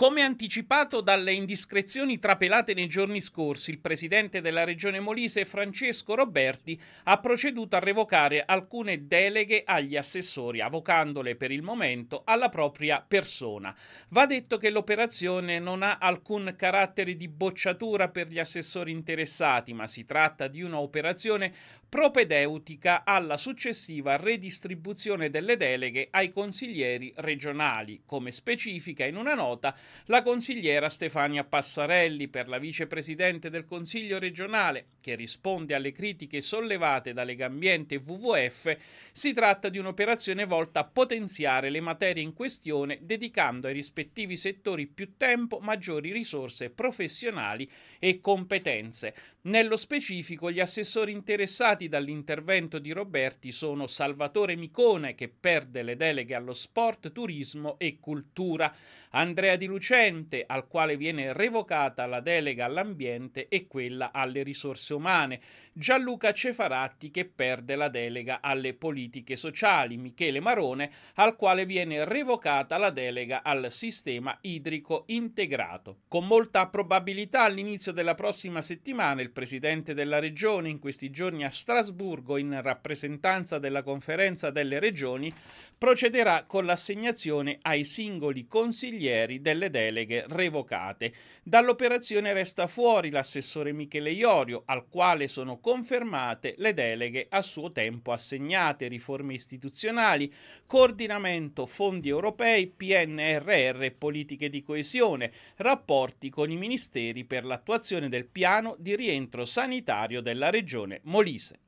Come anticipato dalle indiscrezioni trapelate nei giorni scorsi, il presidente della Regione Molise, Francesco Roberti, ha proceduto a revocare alcune deleghe agli assessori, avocandole per il momento alla propria persona. Va detto che l'operazione non ha alcun carattere di bocciatura per gli assessori interessati, ma si tratta di un'operazione propedeutica alla successiva redistribuzione delle deleghe ai consiglieri regionali, come specifica in una nota la consigliera Stefania Passarelli per la vicepresidente del Consiglio regionale, che risponde alle critiche sollevate da Legambiente e WWF, si tratta di un'operazione volta a potenziare le materie in questione dedicando ai rispettivi settori più tempo, maggiori risorse professionali e competenze. Nello specifico gli assessori interessati dall'intervento di Roberti sono Salvatore Micone che perde le deleghe allo sport, turismo e cultura, Andrea Di Lucia controproducente al quale viene revocata la delega all'ambiente e quella alle risorse umane, Gianluca Cefaratti che perde la delega alle politiche sociali, Michele Marone al quale viene revocata la delega al sistema idrico integrato. Con molta probabilità all'inizio della prossima settimana il presidente della regione in questi giorni a Strasburgo in rappresentanza della conferenza delle regioni procederà con l'assegnazione ai singoli consiglieri della delle deleghe revocate. Dall'operazione resta fuori l'assessore Michele Iorio, al quale sono confermate le deleghe a suo tempo assegnate, riforme istituzionali, coordinamento fondi europei, PNRR e politiche di coesione, rapporti con i ministeri per l'attuazione del piano di rientro sanitario della regione Molise.